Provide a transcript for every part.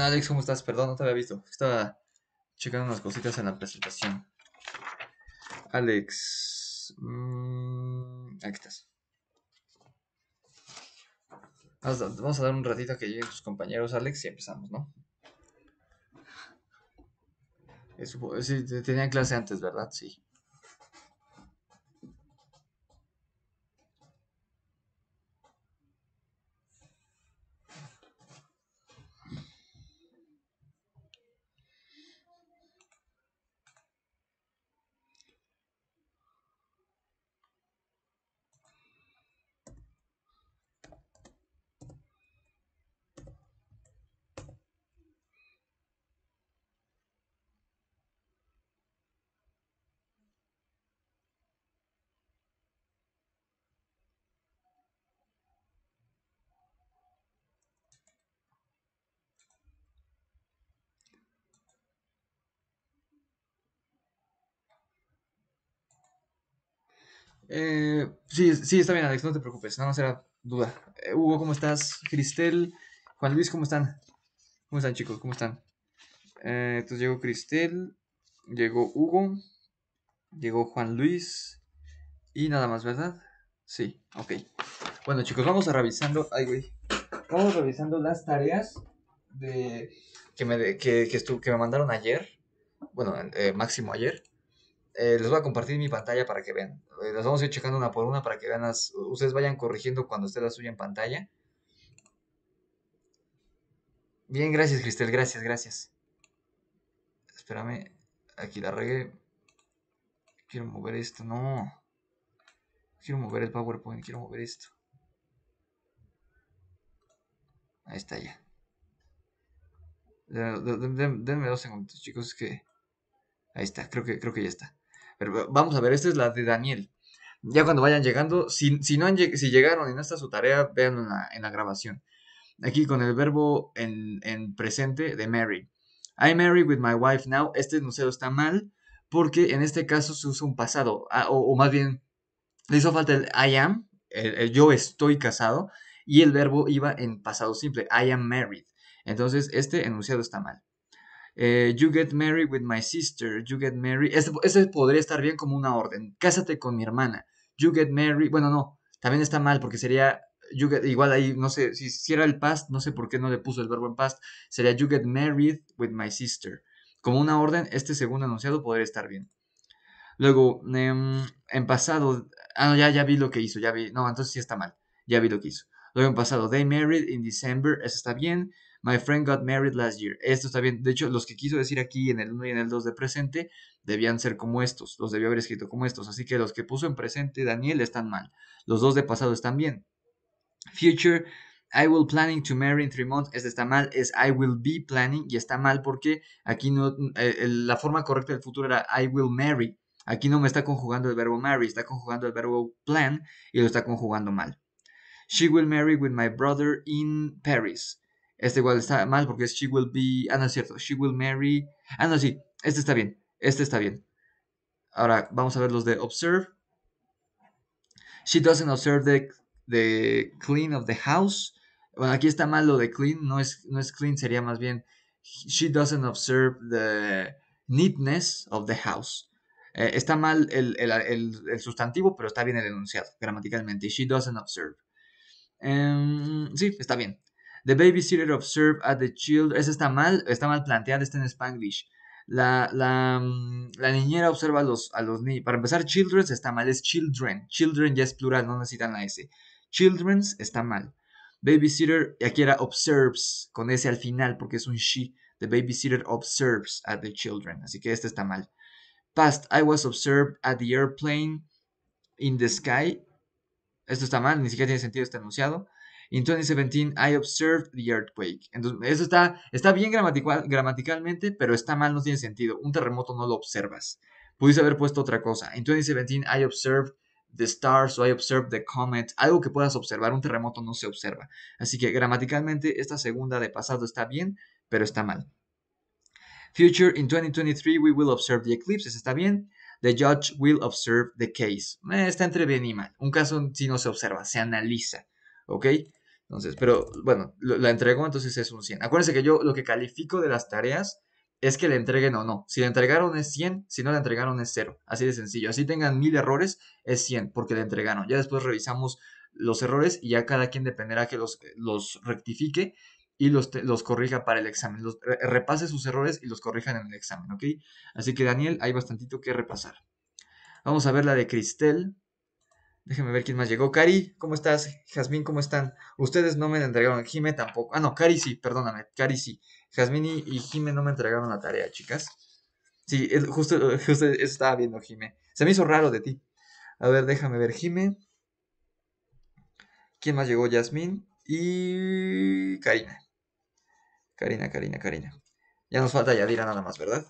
Alex? ¿Cómo estás? Perdón, no te había visto. Estaba checando unas cositas en la presentación. Alex. Mm, aquí estás. Vamos a dar un ratito a que lleguen tus compañeros, Alex, y empezamos, ¿no? Eso, sí, tenía clase antes, ¿verdad? Sí. Eh, sí, sí, está bien, Alex, no te preocupes, nada más era duda. Eh, Hugo, ¿cómo estás? Cristel, Juan Luis, ¿cómo están? ¿Cómo están, chicos? ¿Cómo están? Eh, entonces llegó Cristel, llegó Hugo, llegó Juan Luis y nada más, ¿verdad? Sí, ok. Bueno, chicos, vamos a revisando. Ay, güey. Vamos revisando las tareas de, que, me, que, que, que me mandaron ayer. Bueno, eh, máximo ayer. Eh, les voy a compartir mi pantalla para que vean. Eh, las vamos a ir checando una por una para que vean las, Ustedes vayan corrigiendo cuando esté la suya en pantalla. Bien, gracias, Cristel. Gracias, gracias. Espérame. Aquí la regué. Quiero mover esto. No. Quiero mover el PowerPoint. Quiero mover esto. Ahí está ya. Denme dos segundos, chicos, que... Ahí está, creo que, creo que ya está vamos a ver, esta es la de Daniel. Ya cuando vayan llegando, si, no si llegaron y no está su tarea, vean en la, grabación. Aquí con el verbo en, presente de mary I married with my wife now. Este enunciado está mal porque en este caso se usa un pasado, ah, o, más bien le hizo falta el I am, yo estoy casado, y el verbo iba en pasado simple, I am married. Entonces este enunciado está mal. Eh, you Get Married with My Sister, You Get Married, ese, podría estar bien como una orden, Cásate con mi hermana, You Get Married, bueno, no, también está mal porque sería... igual ahí, no sé, si hiciera el past, no sé por qué no le puso el verbo en past, sería You get married with my sister. Como una orden, este segundo anunciado podría estar bien. Luego, em, en pasado. Ah, no, ya, ya vi lo que hizo, ya vi. No, entonces sí está mal. Ya vi lo que hizo. Luego en pasado, they married in December, eso está bien. My friend got married last year. Esto está bien. De hecho, los que quiso decir aquí en el 1 y en el 2 de presente debían ser como estos. Los debió haber escrito como estos. Así que los que puso en presente Daniel están mal. Los dos de pasado están bien. Future. I will planning to marry in three months. Este está mal. Es I will be planning. Y está mal porque aquí no. Eh, la forma correcta del futuro era I will marry. Aquí no me está conjugando el verbo marry. Está conjugando el verbo plan. Y lo está conjugando mal. She will marry with my brother in Paris. Este igual está mal porque es She Will Be. Ah, no es cierto. She Will Marry. Ah, no, sí. Este está bien. Este está bien. Ahora vamos a ver los de Observe. She doesn't observe the, clean of the house. Bueno, aquí está mal lo de clean. No es, no es clean, sería más bien. She doesn't observe the neatness of the house. Eh, está mal el, sustantivo, pero está bien el enunciado gramaticalmente. She doesn't observe. Em, sí, está bien. The babysitter observe at the children. Esa está mal, está mal planteado, está en Spanglish. Mm, la, niñera observa a los, a los niños. Para empezar, children está mal, es children. Children ya es plural, no necesitan la S. Children's está mal. Babysitter, aquí era observes, con S al final, porque es un she. The babysitter observes at the children. Así que este está mal. Past, I was observed at the airplane in the sky. Esto está mal, ni siquiera tiene sentido este enunciado. In 2017 I observed the earthquake. Entonces, eso está, está bien gramatical, gramaticalmente, pero está mal, no tiene sentido. Un terremoto no lo observas. Pudiste haber puesto otra cosa. In 2017 I observed the stars o I observed the comet. Algo que puedas observar. Un terremoto no se observa. Así que gramaticalmente esta segunda de pasado está bien, pero está mal. Future, in 2023 we will observe the eclipses. Está bien. The judge will observe the case. Eh, está entre bien y mal. Un caso si no se observa, se analiza. ¿Ok? Entonces, pero bueno, la entregó, entonces es un 100. Acuérdense que yo lo que califico de las tareas es que le entreguen o no. Si le entregaron es 100, si no le entregaron es 0. Así de sencillo. Así tengan mil errores, es 100 porque le entregaron. Ya después revisamos los errores y ya cada quien dependerá que los, los rectifique y los, los, corrija para el examen. Los, repase sus errores y los corrijan en el examen, ¿ok? Así que Daniel, hay bastantito que repasar. Vamos a ver la de Cristel. Déjame ver quién más llegó. Cari, ¿cómo estás? Jazmín, ¿cómo están? Ustedes no me entregaron. Jime tampoco. Ah, no, Cari sí, perdóname. Cari sí. Jazmín y, Jime no me entregaron la tarea, chicas. Sí, justo, estaba viendo Jime. Se me hizo raro de ti. A ver, déjame ver Jime. ¿Quién más llegó? Jazmín. y Karina. Karina, Karina, Karina. Ya nos falta Yadira nada más, ¿verdad?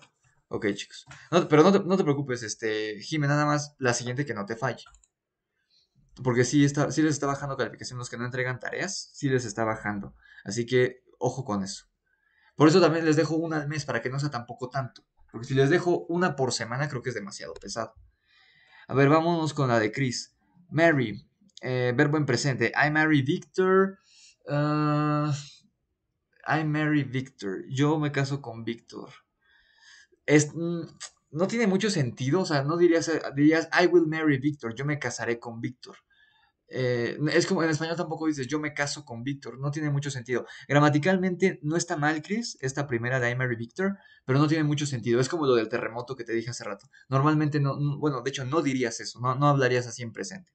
Ok, chicos. pero no te, preocupes, este, Jime, nada más la siguiente que no te falle porque sí, está, sí les está bajando calificación. Los que no entregan tareas, sí les está bajando. Así que ojo con eso. Por eso también les dejo una al mes para que no sea tampoco tanto. Porque si les dejo una por semana, creo que es demasiado pesado. A ver, vámonos con la de Chris. Mary, eh, verbo en presente. I marry Victor. Ah, I marry Victor. Yo me caso con Victor. Es, mm, no tiene mucho sentido, o sea, no dirías, eh, dirías, I will marry Victor, yo me casaré con Victor eh, es como en español tampoco dices, yo me caso con Victor no tiene mucho sentido. Gramaticalmente no está mal, Chris, esta primera de I marry Victor, pero no tiene mucho sentido. Es como lo del terremoto que te dije hace rato. Normalmente no, bueno, de hecho no dirías eso, no, no hablarías así en presente.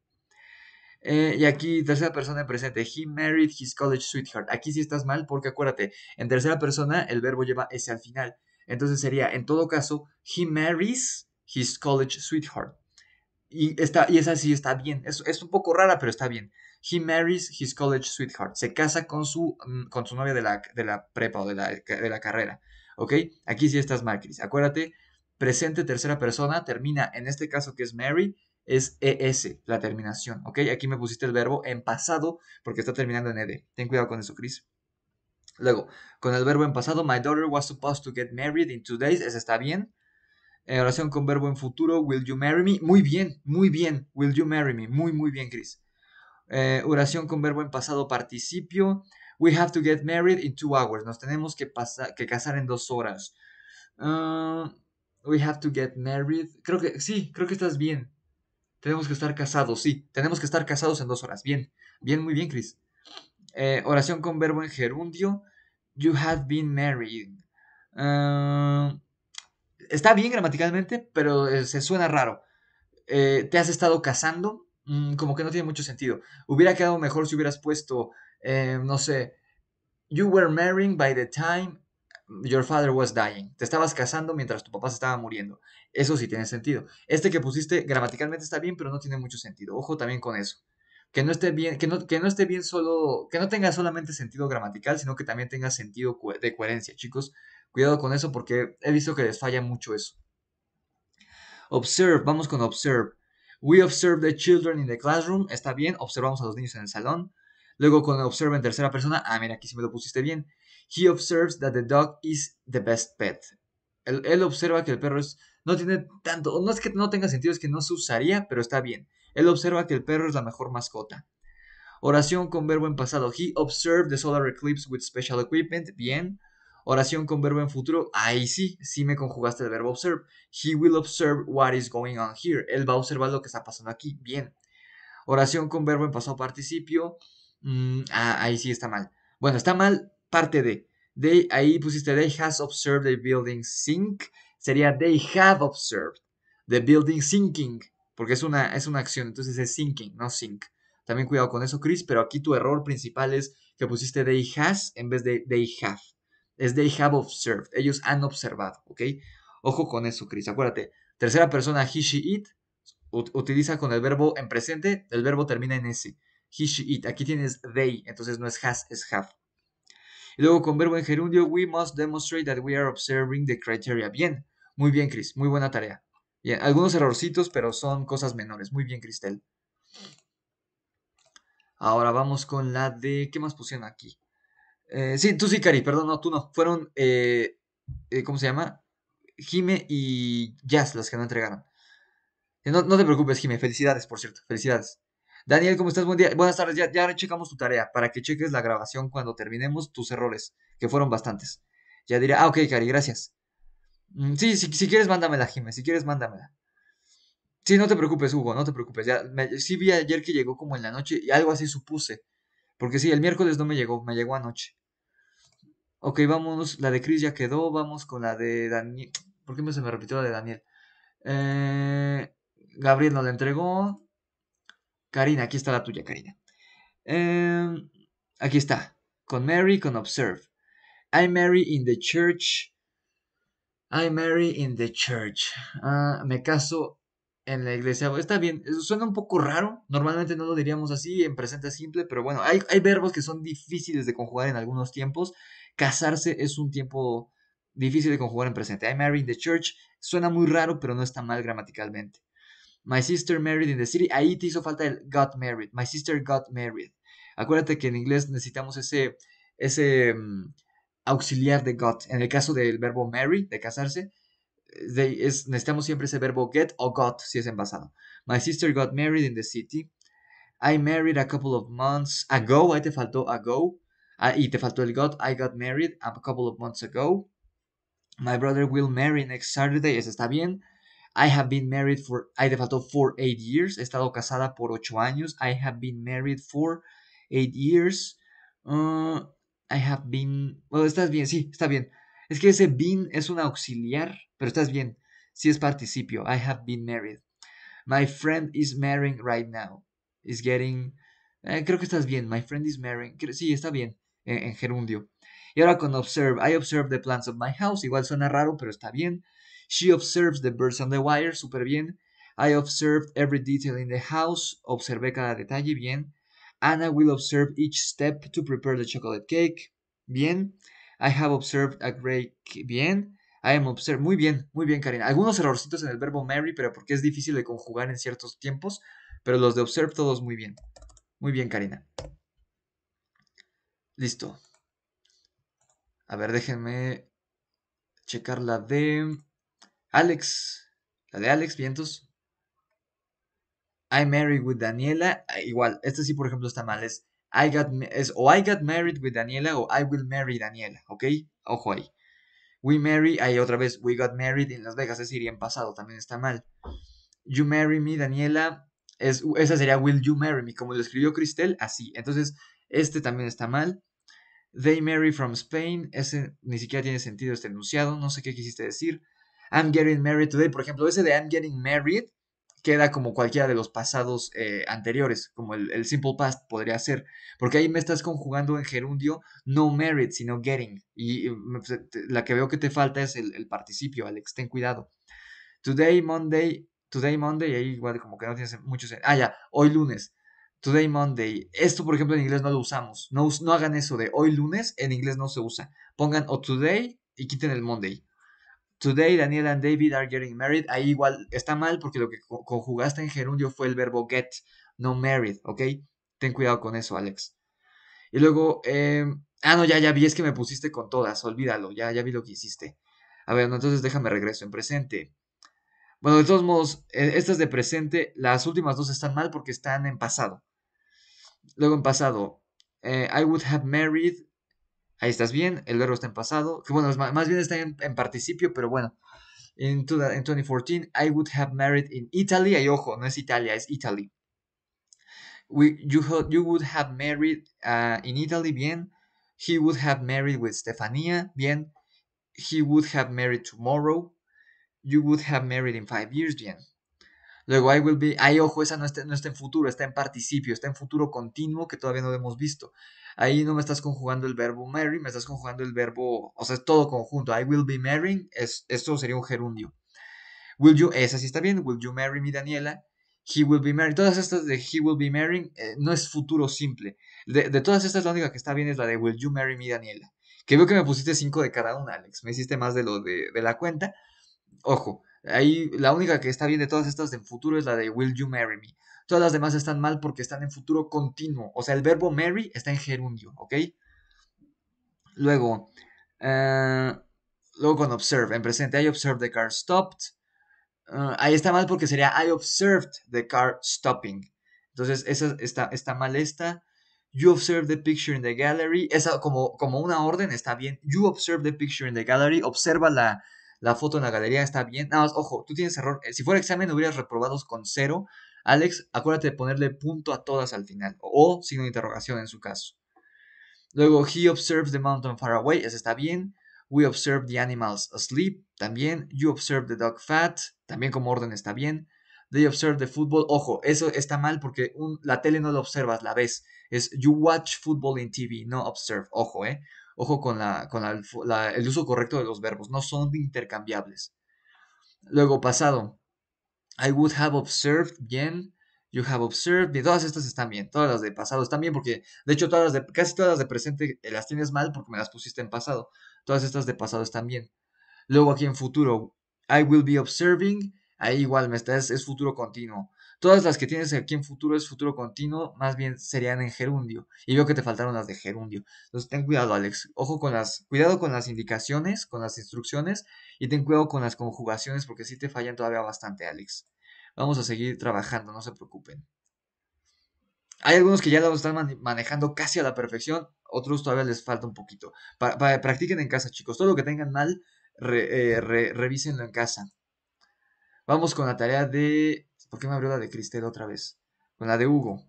Eh, y aquí, tercera persona en presente, he married his college sweetheart. Aquí sí estás mal porque acuérdate, en tercera persona el verbo lleva S al final. Entonces sería, en todo caso, he marries his college sweetheart. Y, y esa sí está bien. Es, es, un poco rara, pero está bien. He marries his college sweetheart. Se casa con su, mm, con su novia de la, de la prepa o de la, de la carrera. ¿Ok? Aquí sí estás mal, Chris. Acuérdate, presente tercera persona termina, en este caso que es Mary, es ES, la terminación. ¿Ok? Aquí me pusiste el verbo en pasado porque está terminando en ED. Ten cuidado con eso, Chris. Luego, con el verbo en pasado, my daughter was supposed to get married in two days. Ese está bien. oración con verbo en futuro, will you marry me? Muy bien, muy bien. Will you marry me? Muy, muy bien, Chris. Eh, oración con verbo en pasado participio. We have to get married in two hours. Nos tenemos que, que casar en dos horas. Ah, we have to get married. Creo que sí, creo que estás bien. Tenemos que estar casados, sí. Tenemos que estar casados en dos horas. Bien, bien, muy bien, Chris. Eh, oración con verbo en gerundio. You have been married. Ah, está bien gramaticalmente, pero eh, se suena raro. Eh, te has estado casando. Mm, como que no tiene mucho sentido. Hubiera quedado mejor si hubieras puesto, no sé, You were marrying by the time your father was dying. Te estabas casando mientras tu papá se estaba muriendo. Eso sí tiene sentido. Este que pusiste gramaticalmente está bien, pero no tiene mucho sentido. Ojo también con eso que no esté bien, que no, que no esté bien solo, que no tenga solamente sentido gramatical, sino que también tenga sentido de coherencia, chicos. Cuidado con eso porque he visto que les falla mucho eso. Observe, vamos con observe. We observe the children in the classroom, está bien, observamos a los niños en el salón. Luego con observe en tercera persona, ah, mira, aquí sí me lo pusiste bien. He observes that the dog is the best pet. Él, observa que el perro es, no tiene tanto, no es que no tenga sentido, es que no se usaría, pero está bien. Él observa que el perro es la mejor mascota. Oración con verbo en pasado. He observed the solar eclipse with special equipment. Bien. Oración con verbo en futuro. Ahí sí, sí me conjugaste el verbo observe. He will observe what is going on here. Él va a observar lo que está pasando aquí. Bien. Oración con verbo en pasado participio. Mm, ah, ahí sí está mal. Bueno, está mal parte de. They, ahí pusiste they has observed the building sink. Sería they have observed the building sinking porque es una, es una acción, entonces es sinking, no sink. También cuidado con eso, Chris, pero aquí tu error principal es que pusiste they has en vez de they have. Es they have observed, ellos han observado, ¿ok? Ojo con eso, Chris, acuérdate. Tercera persona, he, she, it, utiliza con el verbo en presente, el verbo termina en s. He, she, it. Aquí tienes they, entonces no es has, es have. Y luego con verbo en gerundio, we must demonstrate that we are observing the criteria. Bien, muy bien, Chris, muy buena tarea algunos errorcitos, pero son cosas menores. Muy bien, Cristel. Ahora vamos con la de... ¿Qué más pusieron aquí? Eh, sí, tú sí, Cari, perdón, no, tú no. Fueron, eh, eh, ¿cómo se llama? Jime y Jazz las que no entregaron. No, te preocupes, Jime, felicidades, por cierto, felicidades. Daniel, ¿cómo estás? Buen día. Buenas tardes, ya, ya checamos tu tarea para que cheques la grabación cuando terminemos tus errores, que fueron bastantes. Ya diré, ah, ok, Cari, gracias. Mm, sí, si, si quieres, mándamela, Jimé. Si quieres, mándamela. Sí, no te preocupes, Hugo, no te preocupes. Ya, sí vi ayer que llegó como en la noche y algo así supuse. Porque sí, el miércoles no me llegó, me llegó anoche. Ok, vámonos. La de Chris ya quedó. Vamos con la de Daniel. ¿Por qué se me repitió la de Daniel? Eh, Gabriel no la entregó. Karina, aquí está la tuya, Karina. Em, aquí está. Con Mary, con Observe. I Mary in the church I marry in the church. Ah, me caso en la iglesia. Está bien, suena un poco raro. Normalmente no lo diríamos así en presente simple, pero bueno, hay, hay verbos que son difíciles de conjugar en algunos tiempos. Casarse es un tiempo difícil de conjugar en presente. I marry in the church suena muy raro, pero no está mal gramaticalmente. My sister married in the city. Ahí te hizo falta el got married. My sister got married. Acuérdate que en inglés necesitamos ese, ese, mm, auxiliar de got. En el caso del verbo marry, de casarse, necesitamos siempre ese verbo get o got si es envasado. My sister got married in the city. I married a couple of months ago. Ahí te faltó ago. Ah, y te faltó el got. I got married a couple of months ago. My brother will marry next Saturday. Eso está bien. I have been married for. Ahí te faltó for eight years. He estado casada por ocho años. I have been married for eight years. Uh, I have been. Bueno, estás bien, sí, está bien. Es que ese been es un auxiliar, pero estás bien. Sí es participio. I have been married. My friend is marrying right now. Is getting. Eh, creo que estás bien. My friend is marrying. Sí, está bien. Eh, en, gerundio. Y ahora con observe. I observe the plants of my house. Igual suena raro, pero está bien. She observes the birds on the wire. Súper bien. I observed every detail in the house. Observé cada detalle. Bien. Anna will observe each step to prepare the chocolate cake. Bien. I have observed a great. Bien. I am observed. Muy bien, muy bien, Karina. Algunos errorcitos en el verbo Mary, pero porque es difícil de conjugar en ciertos tiempos. Pero los de observe todos muy bien. Muy bien, Karina. Listo. A ver, déjenme checar la de Alex. La de Alex, vientos. I Married with Daniela, eh, igual, este sí, por ejemplo, está mal, es, I got, es o I got married with Daniela o I will marry Daniela, ¿ok? Ojo ahí. We marry, ahí otra vez, we got married en Las Vegas, es iría en pasado, también está mal. You marry me, Daniela, es, esa sería Will you marry me, como lo escribió Cristel, así. Entonces, este también está mal. They marry from Spain, ese ni siquiera tiene sentido este enunciado, no sé qué quisiste decir. I'm getting married today, por ejemplo, ese de I'm getting married, queda como cualquiera de los pasados eh, anteriores, como el, simple past podría ser, porque ahí me estás conjugando en gerundio no merit, sino getting, y pues, la que veo que te falta es el, participio, Alex, ten cuidado. Today, Monday, today, Monday, ahí igual como que no tienes mucho Ah, ya, hoy lunes. Today Monday. Esto, por ejemplo, en inglés no lo usamos. No, no hagan eso de hoy lunes, en inglés no se usa. Pongan o today y quiten el Monday. Today Daniel and David are getting married. Ahí igual está mal porque lo que conjugaste en gerundio fue el verbo get, no married, ¿ok? Ten cuidado con eso, Alex. Y luego, eh, ah, no, ya, ya vi, es que me pusiste con todas, olvídalo, ya, ya vi lo que hiciste. A ver, entonces déjame regreso en presente. Bueno, de todos modos, e, estas de presente, las últimas dos están mal porque están en pasado. Luego en pasado, eh, I would have married Ahí estás bien, el verbo está en pasado, bueno, más bien está en, participio, pero bueno. En, 2014, I would have married in Italy. Ay, ojo, no es Italia, es Italy. you, would have married ah, in Italy, bien. He would have married with Stefania, bien. He would have married tomorrow. You would have married in five years, bien. Luego, I will be. Ay, ojo, esa no está, no está en futuro, está en participio, está en futuro continuo que todavía no lo hemos visto. Ahí no me estás conjugando el verbo marry, me estás conjugando el verbo, o sea, es todo conjunto. I will be marrying, es, esto sería un gerundio. Will you, esa sí está bien, will you marry me, Daniela? He will be marrying, todas estas de he will be marrying eh, no es futuro simple. De, todas estas, la única que está bien es la de will you marry me, Daniela. Que veo que me pusiste cinco de cada una, Alex. Me hiciste más de lo de, de la cuenta. Ojo, ahí la única que está bien de todas estas en futuro es la de Will You Marry Me. Todas las demás están mal porque están en futuro continuo. O sea, el verbo marry está en gerundio, ¿ok? Luego, eh, luego con observe, en presente, I observed the car stopped. Eh, ahí está mal porque sería I observed the car stopping. Entonces, esa, está, está mal esta. You observe the picture in the gallery. Esa como, como una orden está bien. You observe the picture in the gallery. Observa la, foto en la galería, está bien. Nada ojo, tú tienes error. Eh, si fuera examen, hubieras reprobado con cero. Alex, acuérdate de ponerle punto a todas al final, o signo de interrogación en su caso. Luego, he observes the mountain far away, eso está bien. We observe the animals asleep, también. You observe the dog fat, también como orden está bien. They observe the football, ojo, eso está mal porque la tele no la observas, la ves. Es you watch football in TV, no observe, ojo, eh. Ojo con, el uso correcto de los verbos, no son intercambiables. Luego, pasado. I would have observed, bien. You have observed. bien. todas estas están bien. Todas las de pasado están bien porque, de hecho, todas de, casi todas las de presente eh, las tienes mal porque me las pusiste en pasado. Todas estas de pasado están bien. Luego aquí en futuro, I will be observing. Ahí igual me está, es futuro continuo. Todas las que tienes aquí en futuro es futuro continuo, más bien serían en gerundio. Y veo que te faltaron las de gerundio. Entonces ten cuidado, Alex. Ojo con las, cuidado con las indicaciones, con las instrucciones y ten cuidado con las conjugaciones porque si te fallan todavía bastante, Alex. Vamos a seguir trabajando, no se preocupen. Hay algunos que ya lo están manejando casi a la perfección, otros todavía les falta un poquito. practiquen en casa, chicos. Todo lo que tengan mal, eh, revísenlo en casa. Vamos con la tarea de ¿Por qué me abrió la de Cristel otra vez? Con la de Hugo.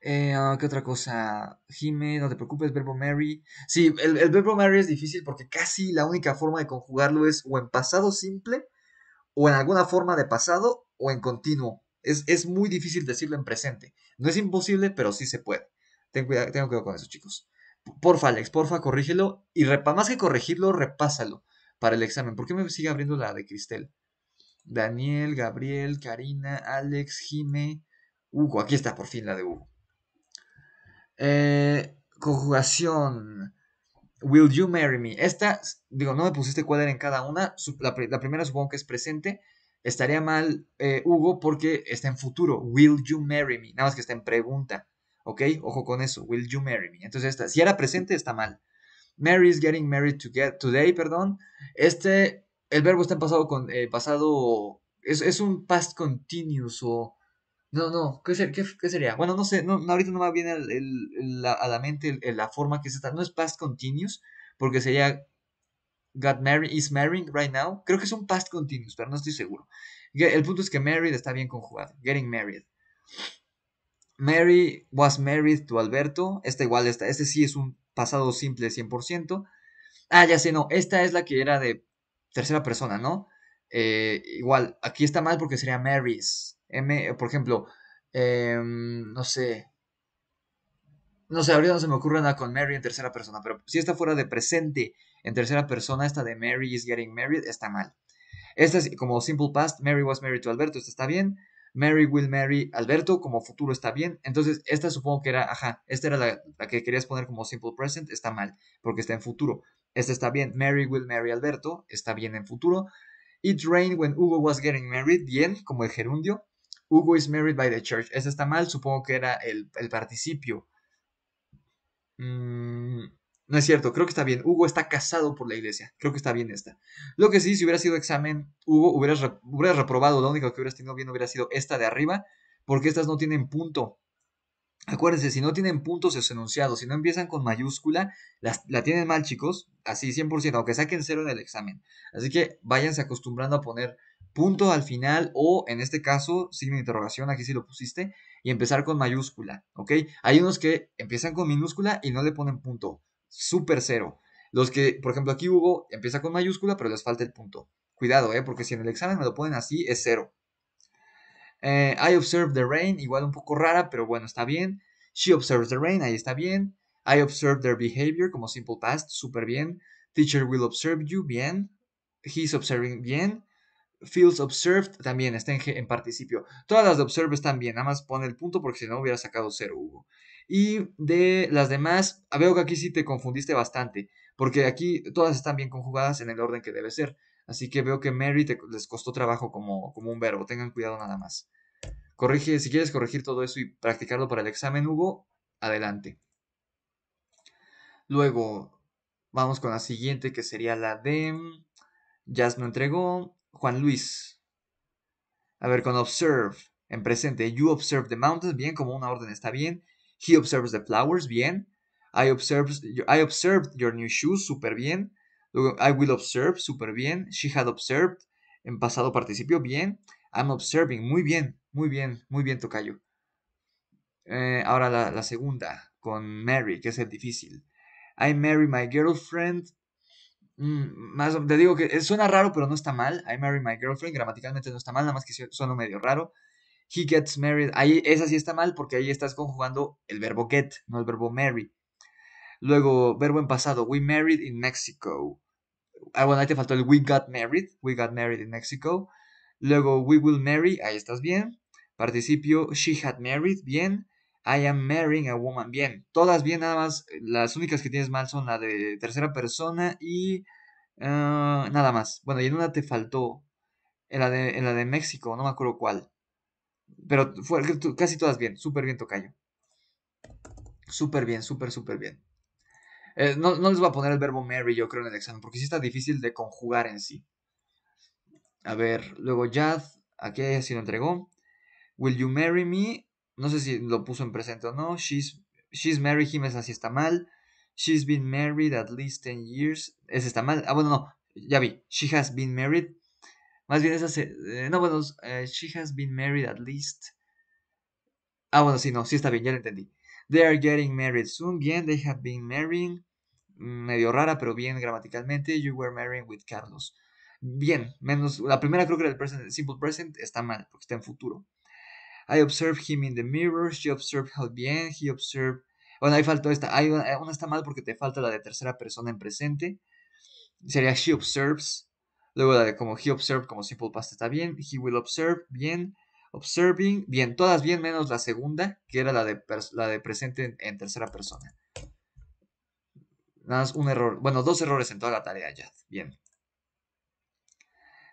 Eh, ah, ¿Qué otra cosa? Jime, no te preocupes, verbo Mary. Sí, el, verbo Mary es difícil porque casi la única forma de conjugarlo es o en pasado simple, o en alguna forma de pasado, o en continuo. Es, muy difícil decirlo en presente. No es imposible, pero sí se puede. Ten cuidado, tengo cuidado con eso, chicos. Porfa, Alex, porfa, corrígelo. Y más que corregirlo, repásalo para el examen. ¿Por qué me sigue abriendo la de Cristel? Daniel, Gabriel, Karina, Alex, Jime, Hugo. Aquí está por fin la de Hugo. Eh, conjugación. Will you marry me? Esta, digo, no me pusiste cuál era en cada una. La, primera supongo que es presente. Estaría mal, eh, Hugo, porque está en futuro. Will you marry me? Nada más que está en pregunta. ¿Ok? Ojo con eso. Will you marry me? Entonces, esta, si era presente, está mal. Mary is getting married today, perdón. Este el verbo está en pasado con eh, pasado es, un past continuous o no no ¿qué, sería bueno no sé no, ahorita no me viene el, a la mente la forma que se está... no es past continuous porque sería got married is marrying right now creo que es un past continuous pero no estoy seguro el punto es que married está bien conjugado getting married Mary was married to Alberto. Esta igual, está este sí es un pasado simple 100%. Ah, ya sé, no. Esta es la que era de tercera persona, ¿no? Eh, igual, aquí está mal porque sería Marys. M, por ejemplo, em, no sé. No sé, ahorita no se me ocurre nada con Mary en tercera persona, pero si esta fuera de presente en tercera persona, esta de Mary is getting married está mal. Esta es como simple past, Mary was married to Alberto, esta está bien. Mary will marry Alberto como futuro está bien. Entonces, esta supongo que era, ajá, esta era la que querías poner como simple present, está mal, porque está en futuro. Este está bien. Mary will marry Alberto. Está bien en futuro. It rained when Hugo was getting married. Bien, como el gerundio. Hugo is married by the church. Este está mal. Supongo que era el, participio. Mm, no es cierto. Creo que está bien. Hugo está casado por la iglesia. Creo que está bien esta. Lo que sí, si hubiera sido examen, Hugo, hubieras, reprobado. lo único que hubieras tenido bien hubiera sido esta de arriba. Porque estas no tienen punto. Acuérdense, si no tienen puntos esos enunciados si no empiezan con mayúscula, la, la tienen mal, chicos. Así, 100%, aunque saquen cero en el examen. Así que váyanse acostumbrando a poner punto al final o, en este caso, signo de interrogación, aquí sí lo pusiste, y empezar con mayúscula, ¿ok? Hay unos que empiezan con minúscula y no le ponen punto. Súper cero. Los que, por ejemplo, aquí Hugo empieza con mayúscula, pero les falta el punto. Cuidado, ¿eh? Porque si en el examen me lo ponen así, es cero. Eh, I Observe the Rain, igual un poco rara, pero bueno, está bien. She Observes the Rain, ahí está bien. I Observe Their Behavior, como Simple Past, súper bien. Teacher Will Observe You, bien. He's Observing, bien. Feels Observed, también está en, en participio. Todas las de Observe están bien, nada más pone el punto porque si no hubiera sacado cero, Hugo. Y de las demás, ah, veo que aquí sí te confundiste bastante, porque aquí todas están bien conjugadas en el orden que debe ser. Así que veo que Mary les costó trabajo como, como un verbo. Tengan cuidado nada más. Corrige, si quieres corregir todo eso y practicarlo para el examen, Hugo, adelante. Luego, vamos con la siguiente que sería la de Jazz no entregó. Juan Luis. A ver, con observe en presente. You observe the mountains, bien, como una orden está bien. He observes the flowers, bien. I, I observed your new shoes, súper bien. Luego, I will observe, súper bien. She had observed, en pasado participio, bien. I'm observing, muy bien, muy bien, muy bien, Tocayo. Eh, ahora la, segunda, con Mary, que es el difícil. I marry my girlfriend. Mm, más, te digo que eh, suena raro, pero no está mal. I marry my girlfriend, gramaticalmente no está mal, nada más que suena medio raro. He gets married. Ahí, esa sí está mal porque ahí estás conjugando el verbo get, no el verbo marry. Luego, verbo en pasado, we married in Mexico. Ah, bueno, ahí te faltó el we got married. We got married in Mexico. Luego, we will marry. Ahí estás bien. Participio, she had married. Bien. I am marrying a woman. Bien. Todas bien, nada más. Las únicas que tienes mal son la de tercera persona y. Ah, nada más. Bueno, y en una te faltó. En la de, en la de México, no me acuerdo cuál. Pero fue casi todas bien. Súper bien, Tocayo. Súper bien, súper, súper bien. Eh, no, les voy a poner el verbo marry, yo creo, en el examen, porque sí está difícil de conjugar en sí. A ver, luego Jad, aquí así lo entregó. Will you marry me? No sé si lo puso en presente o no. She's, she's married him, es así está mal. She's been married at least 10 years. es está mal. Ah, bueno, no, ya vi. She has been married. Más bien esa se... Eh, no, bueno, eh, she has been married at least... Ah, bueno, sí, no, sí está bien, ya lo entendí. They are getting married soon. Bien, they have been marrying medio rara, pero bien gramaticalmente, You Were Marrying with Carlos. Bien, menos la primera creo que era el present, simple present, está mal, porque está en futuro. I observed him in the mirror, she observed how bien, he observed... Bueno, ahí faltó esta, ahí eh, una, está mal porque te falta la de tercera persona en presente. Sería she observes, luego la de como he observed como simple past está bien, he will observe, bien, observing, bien, todas bien menos la segunda, que era la de, la de presente en tercera persona. Nada más un error. Bueno, dos errores en toda la tarea ya. Bien.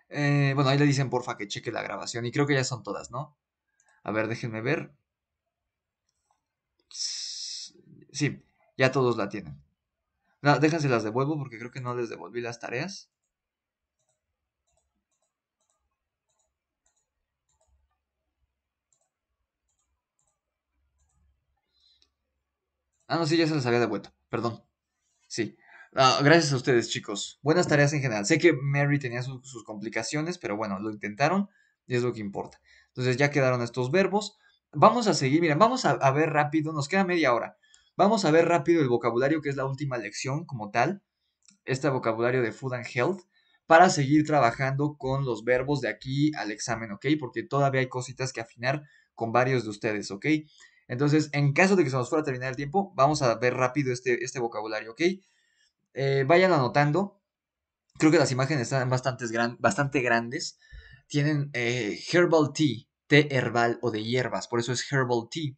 Eh, bueno, ahí le dicen porfa que cheque la grabación. Y creo que ya son todas, ¿no? A ver, déjenme ver. Sí, ya todos la tienen. No, déjense las devuelvo porque creo que no les devolví las tareas. Ah, no, sí, ya se las había devuelto. Perdón. Sí. Ah, gracias a ustedes, chicos. Buenas tareas en general. Sé que Mary tenía sus complicaciones, pero bueno, lo intentaron y es lo que importa. Entonces ya quedaron estos verbos. Vamos a seguir, miren, vamos a, a ver rápido, nos queda media hora. Vamos a ver rápido el vocabulario, que es la última lección como tal. Este vocabulario de Food and Health para seguir trabajando con los verbos de aquí al examen, ¿ok? Porque todavía hay cositas que afinar con varios de ustedes, ¿ok? Entonces, en caso de que se nos fuera a terminar el tiempo, vamos a ver rápido este, este vocabulario, ¿ok? Eh, vayan anotando. Creo que las imágenes están bastante grandes. Tienen eh, herbal tea, té herbal o de hierbas, por eso es herbal tea.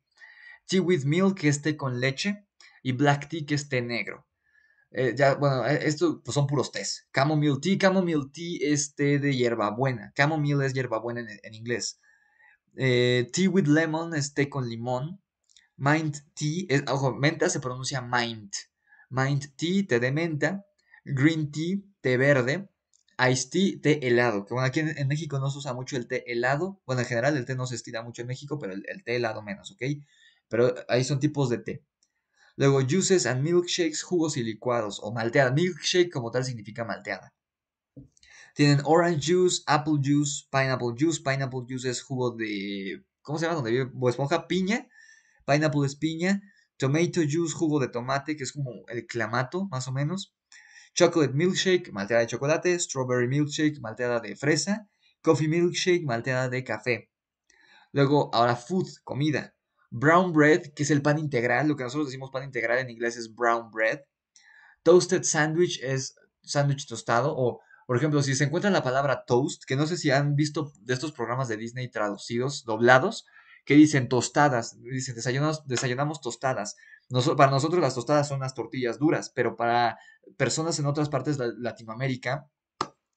Tea with milk, que es té con leche. Y black tea, que es té negro. Eh, ya, bueno, esto pues, son puros tés. Camomile tea, camomile tea es té de hierbabuena. camomile es hierbabuena en, en inglés. Eh, tea with lemon es té con limón. Mind tea, ojo, menta se pronuncia mind. Mind tea, té de menta. Green tea, té verde. Ice tea, té helado. Que bueno, aquí en, México no se usa mucho el té helado. Bueno, en general el té no se estira mucho en México, pero el, el té helado menos, ¿ok? Pero ahí son tipos de té. Luego, juices and milkshakes, jugos y licuados. O malteada. Milkshake como tal significa malteada. Tienen orange juice, apple juice, pineapple juice. Pineapple juice es jugo de. ¿Cómo se llama? Donde vive Esponja, piña. Pineapple es piña. Tomato juice, jugo de tomate, que es como el clamato, más o menos. Chocolate milkshake, malteada de chocolate. Strawberry milkshake, malteada de fresa. Coffee milkshake, malteada de café. Luego, ahora food, comida. Brown bread, que es el pan integral. Lo que nosotros decimos pan integral en inglés es brown bread. Toasted sandwich es sándwich tostado o por ejemplo, si se encuentra la palabra toast, que no sé si han visto de estos programas de Disney traducidos, doblados, que dicen tostadas, dicen desayunamos, tostadas. para nosotros las tostadas son las tortillas duras, pero para personas en otras partes de Latinoamérica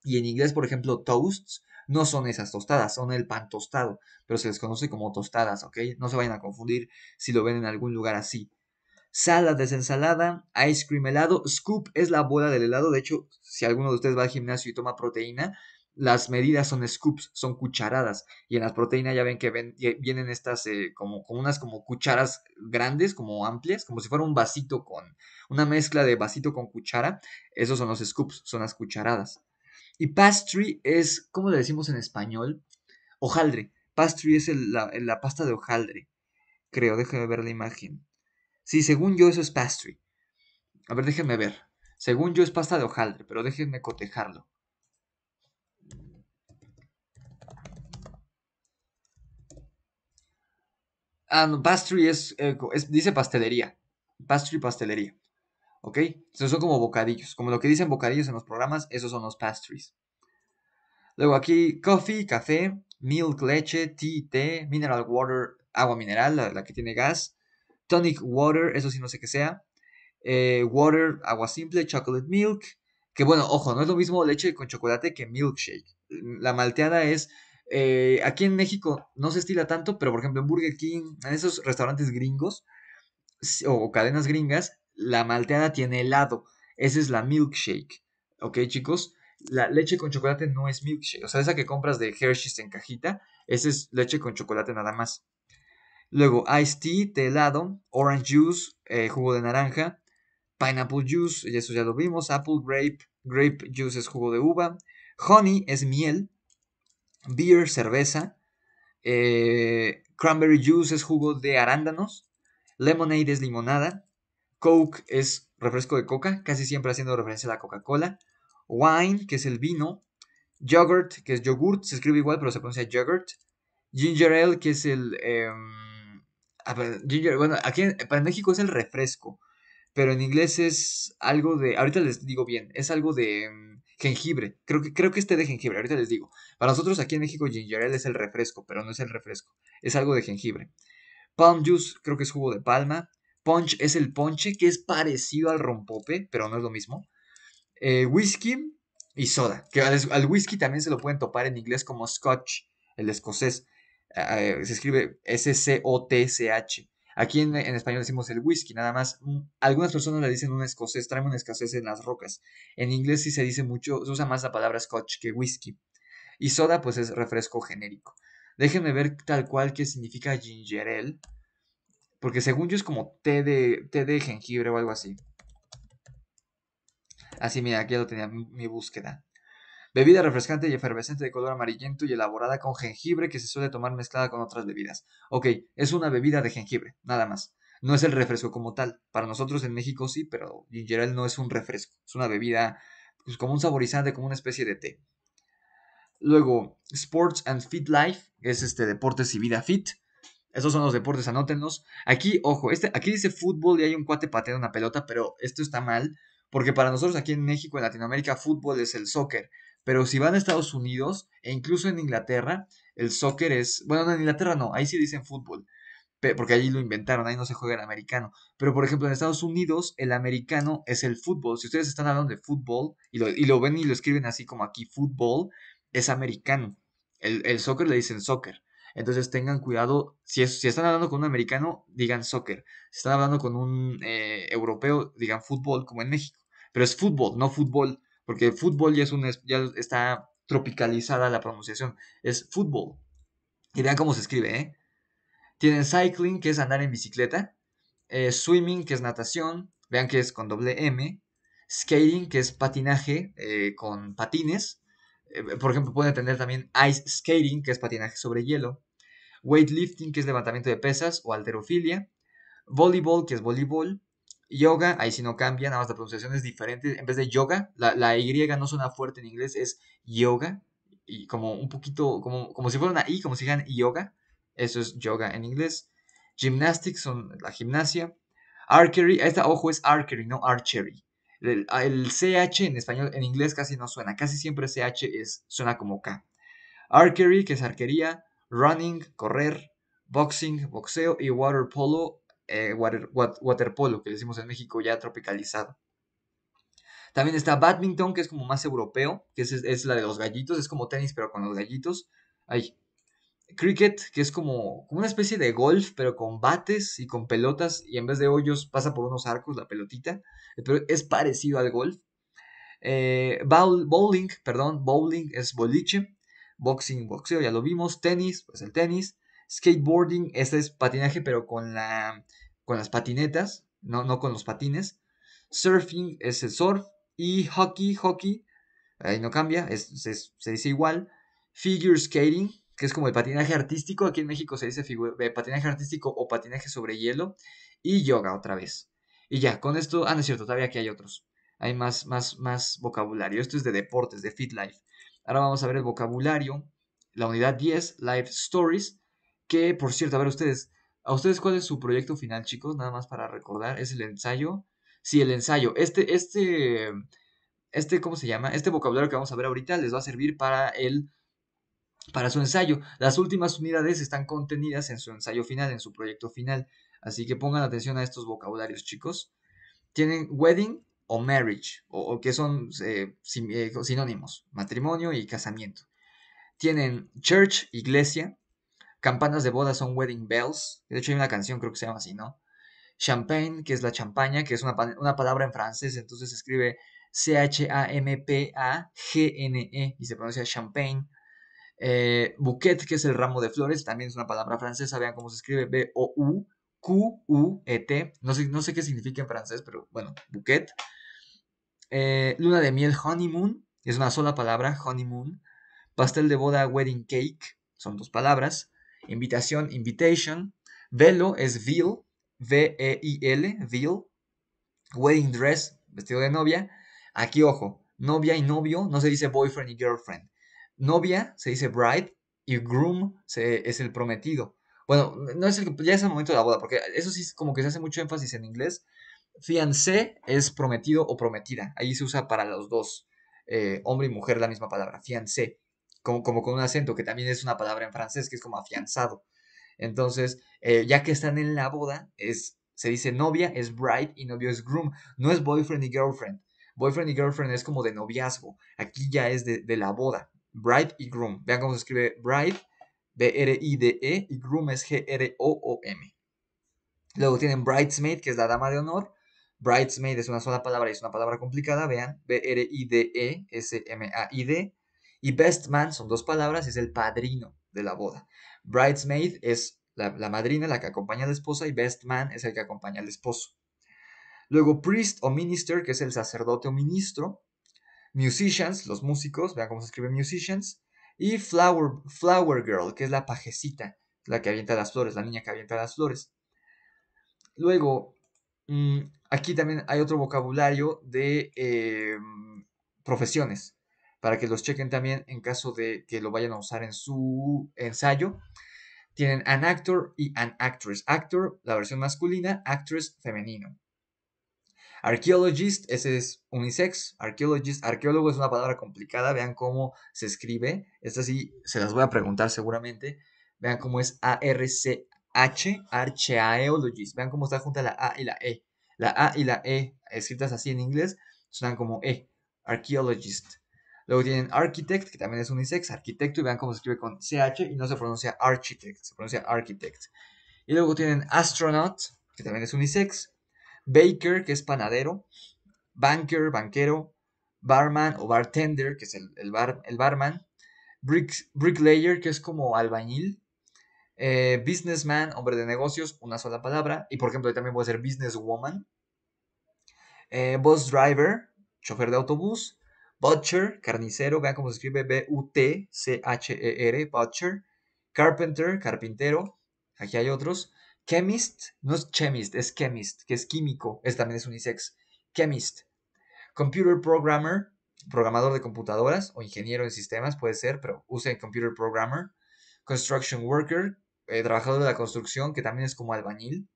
y en inglés, por ejemplo, toasts, no son esas tostadas, son el pan tostado, pero se les conoce como tostadas, ¿ok? No se vayan a confundir si lo ven en algún lugar así. Sala desensalada, ice cream helado. Scoop es la bola del helado. De hecho, si alguno de ustedes va al gimnasio y toma proteína, las medidas son scoops, son cucharadas. Y en las proteínas ya ven que vienen estas eh, como, unas como cucharas grandes, como amplias, como si fuera un vasito con una mezcla de vasito con cuchara. Esos son los scoops, son las cucharadas. Y pastry es, ¿cómo le decimos en español? Hojaldre. Pastry es la, pasta de hojaldre. Creo, déjeme ver la imagen. Sí, según yo eso es pastry. A ver, déjenme ver. Según yo es pasta de hojaldre, pero déjenme cotejarlo. Ah, no, pastry es, eh, dice pastelería. Pastry, pastelería. ¿Ok? son como bocadillos. Como lo que dicen bocadillos en los programas, esos son los pastries. Luego aquí, coffee, café, milk, leche, tea, té, mineral water, agua mineral, la que tiene gas, Tonic Water, eso sí no sé qué sea. Eh, water, agua simple, chocolate milk. Que bueno, ojo, no es lo mismo leche con chocolate que milkshake. La malteada es. Eh, aquí en México no se estila tanto, pero por ejemplo en Burger King, en esos restaurantes gringos o cadenas gringas, la malteada tiene helado. Esa es la milkshake. ¿Ok, chicos? La leche con chocolate no es milkshake. O sea, esa que compras de Hershey's en cajita, esa es leche con chocolate nada más. Luego, Ice Tea, té helado, Orange Juice, eh, jugo de naranja, Pineapple Juice, y eso ya lo vimos, Apple Grape, Grape Juice es jugo de uva, Honey es miel, Beer, cerveza, eh, Cranberry Juice es jugo de arándanos, Lemonade es limonada, Coke es refresco de coca, casi siempre haciendo referencia a la Coca-Cola, Wine, que es el vino, Yogurt, que es yogurt, se escribe igual pero se pronuncia yogurt, Ginger Ale, que es el... Em, Ah, bueno, aquí en, para México es el refresco, pero en inglés es algo de, ahorita les digo bien, es algo de mm, jengibre, creo que, creo que este de jengibre, ahorita les digo. Para nosotros aquí en México ginger ale es el refresco, pero no es el refresco, es algo de jengibre. Palm juice creo que es jugo de palma. Punch es el ponche, que es parecido al rompope, pero no es lo mismo. Eh, whisky y soda, que al whisky también se lo pueden topar en inglés como scotch, el escocés. Eh, se escribe S-C-O-T-C-H. Aquí en, español decimos el whisky, nada más. Algunas personas le dicen un escocés, traen un escocés en las rocas. En inglés sí se dice mucho, se usa más la palabra scotch que whisky. Y soda, pues es refresco genérico. Déjenme ver tal cual qué significa ginger ale. Porque según yo es como té de, té de jengibre o algo así. Así, mira, aquí ya lo tenía mi búsqueda. Bebida refrescante y efervescente de color amarillento y elaborada con jengibre que se suele tomar mezclada con otras bebidas. Ok, es una bebida de jengibre, nada más. No es el refresco como tal. Para nosotros en México sí, pero en general no es un refresco. Es una bebida pues, como un saborizante, como una especie de té. Luego, Sports and Fit Life, es este deportes y vida fit. Esos son los deportes, anótenlos. Aquí, ojo, este, aquí dice fútbol y hay un cuate pateando una pelota, pero esto está mal, porque para nosotros aquí en México, en Latinoamérica, fútbol es el soccer. Pero si van a Estados Unidos e incluso en Inglaterra, el soccer es, bueno, en Inglaterra no, ahí sí dicen fútbol, porque allí lo inventaron, ahí no se juega el americano. Pero por ejemplo, en Estados Unidos el americano es el fútbol. Si ustedes están hablando de fútbol y lo, y lo ven y lo escriben así como aquí, fútbol, es americano. El, soccer le dicen soccer. Entonces tengan cuidado, si, si, están hablando con un americano, digan soccer. Si están hablando con un eh, europeo, digan fútbol, como en México. Pero es fútbol, no fútbol porque fútbol ya, es un, está tropicalizada la pronunciación, es fútbol. Y vean cómo se escribe, ¿eh? Tienen cycling, que es andar en bicicleta, eh, swimming, que es natación, vean que es con doble M, skating, que es patinaje eh, con patines, por ejemplo, pueden tener también ice skating, que es patinaje sobre hielo, weightlifting, que es levantamiento de pesas o alterofilia, voleibol, que es voleibol, Yoga, ahí si no cambia, nada más la pronunciación es diferente. En vez de yoga, la, Y no suena fuerte en inglés, es yoga. Y como un poquito, como, como si fuera una I, como si dijeran yoga. Eso es yoga en inglés. Gymnastics son la gimnasia. Archery, esta ojo es archery, no archery. El, el, CH en español, en inglés casi no suena, casi siempre CH es, suena como K. Archery, que es arquería, running, correr, boxing, boxeo y water polo eh, water, waterpolo, que le decimos en México ya tropicalizado. También está badminton, que es como más europeo, que es, la de los gallitos, es como tenis, pero con los gallitos. Hay Cricket, que es como, una especie de golf, pero con bates y con pelotas, y en vez de hoyos pasa por unos arcos la pelotita, pero es parecido al golf. Eh, bowling, perdón, bowling es boliche, boxing, boxeo, ya lo vimos, tenis, pues el tenis, skateboarding, este es patinaje pero con, la, con las patinetas, no, no con los patines. Surfing es el surf y hockey, hockey, ahí no cambia, se dice igual. Figure skating, que es como el patinaje artístico, aquí en México se dice eh, patinaje artístico o patinaje sobre hielo. Y yoga otra vez. Y ya, con esto, ah, no es cierto, todavía aquí hay otros. Hay más, más, más vocabulario. Esto es de deportes, de Fit Life. Ahora vamos a ver el vocabulario. La unidad 10, Life Stories. Que, por cierto, a ver ustedes, ¿a ustedes cuál es su proyecto final, chicos? Nada más para recordar, ¿es el ensayo? Sí, el ensayo. Este, este, este, ¿cómo se llama? Este vocabulario que vamos a ver ahorita les va a servir para el para su ensayo. Las últimas unidades están contenidas en su ensayo final, en su proyecto final. Así que pongan atención a estos vocabularios, chicos. Tienen wedding o marriage, o, que son eh, eh, sinónimos, matrimonio y casamiento. Tienen church, iglesia, Campanas de boda son wedding bells. De hecho, hay una canción, creo que se llama así, ¿no? Champagne, que es la champaña, que es una, palabra en francés, entonces se escribe C-H-A-M-P-A-G-N-E y se pronuncia champagne. Eh, bouquet, que es el ramo de flores, también es una palabra francesa, vean cómo se escribe, B-O-U-Q-U-E-T, no sé, no sé qué significa en francés, pero bueno, bouquet. Eh, luna de miel, honeymoon, es una sola palabra, honeymoon. Pastel de boda, wedding cake, son dos palabras invitación, invitation. Velo es veil, V-E-I-L, veil. Wedding dress, vestido de novia. Aquí, ojo, novia y novio no se dice boyfriend y girlfriend. Novia se dice bride y groom se, es el prometido. Bueno, no es el, ya es el momento de la boda, porque eso sí es como que se hace mucho énfasis en inglés. Fiancé es prometido o prometida. Ahí se usa para los dos, eh, hombre y mujer, la misma palabra, fiancé como, con un acento, que también es una palabra en francés, que es como afianzado. Entonces, eh, ya que están en la boda, es, se dice novia es bride y novio es groom, no es boyfriend y girlfriend. Boyfriend y girlfriend es como de noviazgo, aquí ya es de, de la boda, bride y groom. Vean cómo se escribe bride, B-R-I-D-E, y groom es G-R-O-O-M. Luego tienen bridesmaid, que es la dama de honor. Bridesmaid es una sola palabra y es una palabra complicada, vean, B-R-I-D-E-S-M-A-I-D. E y best man son dos palabras, es el padrino de la boda. Bridesmaid es la, madrina, la que acompaña a la esposa, y best man es el que acompaña al esposo. Luego priest o minister, que es el sacerdote o ministro. Musicians, los músicos, vean cómo se escribe musicians. Y flower, flower girl, que es la pajecita, la que avienta las flores, la niña que avienta las flores. Luego, mm, aquí también hay otro vocabulario de em, profesiones para que los chequen también en caso de que lo vayan a usar en su ensayo. Tienen an actor y an actress. Actor, la versión masculina, actress, femenino. Archaeologist, ese es unisex. Archaeologist, arqueólogo es una palabra complicada. Vean cómo se escribe. Esta sí se las voy a preguntar seguramente. Vean cómo es A-R-C-H, archaeologist. Vean cómo está junta la A y la E. La A y la E, escritas así en inglés, suenan como E. Archaeologist. Luego tienen Architect, que también es unisex, arquitecto, y vean cómo se escribe con CH y no se pronuncia architect, se pronuncia architect. Y luego tienen Astronaut, que también es unisex, Baker, que es panadero, Banker, banquero, Barman o Bartender, que es el, bar, el barman, brick, Bricklayer, que es como albañil, eh, Businessman, hombre de negocios, una sola palabra, y por ejemplo también puede ser Businesswoman, eh, Bus Driver, chofer de autobús, Butcher, carnicero, vean cómo se escribe B-U-T-C-H-E-R, Butcher. Carpenter, carpintero. Aquí hay otros. Chemist, no es chemist, es chemist, que es químico, es también es unisex. Chemist. Computer programmer, programador de computadoras o ingeniero en sistemas, puede ser, pero usen computer programmer. Construction worker, eh, trabajador de la construcción, que también es como albañil.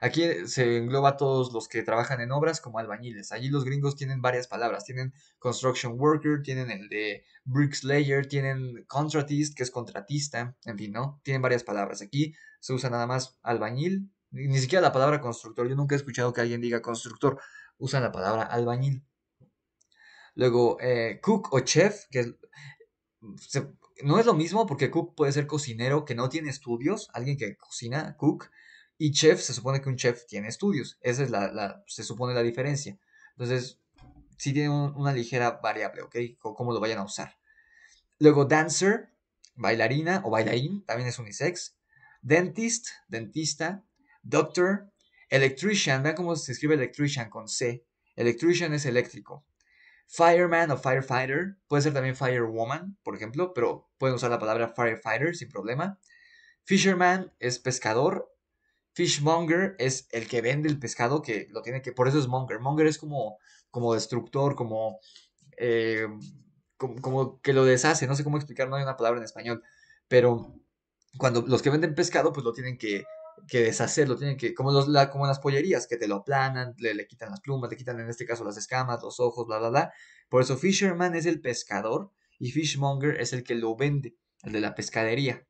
Aquí eh, se engloba a todos los que trabajan en obras como albañiles. Allí los gringos tienen varias palabras. Tienen construction worker, tienen el de Brickslayer, tienen contratist, que es contratista, en fin, ¿no? Tienen varias palabras. Aquí se usa nada más albañil, ni siquiera la palabra constructor. Yo nunca he escuchado que alguien diga constructor. Usan la palabra albañil. Luego, eh, cook o chef, que no es lo mismo porque cook puede ser cocinero que no tiene estudios, alguien que cocina, cook, y chef, se supone que un chef tiene estudios. Esa es la, se supone la diferencia. Entonces, si tiene una ligera variable, ¿ok? cómo lo vayan a usar. Luego, dancer, bailarina o bailarín, también es unisex. Dentist, dentista. Doctor, electrician, vean cómo se escribe electrician con C. Electrician es eléctrico. Fireman o firefighter, puede ser también firewoman, por ejemplo, pero pueden usar la palabra firefighter sin problema. Fisherman es pescador Fishmonger es el que vende el pescado que lo tiene que. Por eso es Monger. Monger es como, como destructor, como, eh, como, que lo deshace. No sé cómo explicar, no hay una palabra en español. Pero cuando los que venden pescado, pues lo tienen que, que deshacer, lo tienen que. Como, como las pollerías, que te lo aplanan, le, le quitan las plumas, le quitan en este caso las escamas, los ojos, bla, bla, bla. Por eso Fisherman es el pescador y Fishmonger es el que lo vende, el de la pescadería.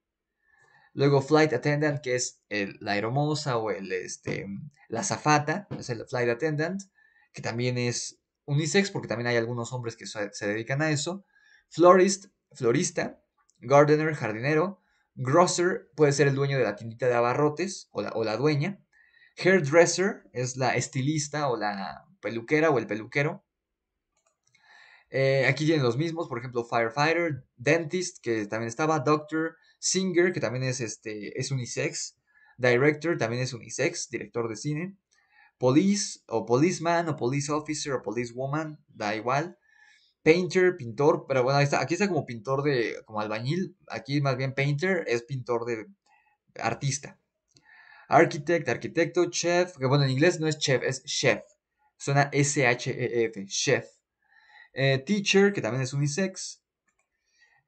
Luego flight attendant, que es la hermosa o el, este, la zafata, es el flight attendant, que también es unisex porque también hay algunos hombres que se, dedican a eso. Florist, florista, gardener, jardinero. Grocer puede ser el dueño de la tiendita de abarrotes o la, o la dueña. Hairdresser es la estilista o la peluquera o el peluquero. Eh, aquí tienen los mismos, por ejemplo, firefighter, dentist, que también estaba, doctor, Singer, que también es, este, es unisex. Director también es unisex, director de cine. Police o policeman o police officer o police woman, da igual. Painter, pintor, pero bueno, aquí está como pintor de, como albañil, aquí más bien painter es pintor de artista. Architect, arquitecto, chef, que bueno, en inglés no es chef, es chef. Suena S-H-E-F, chef. Eh, teacher, que también es unisex.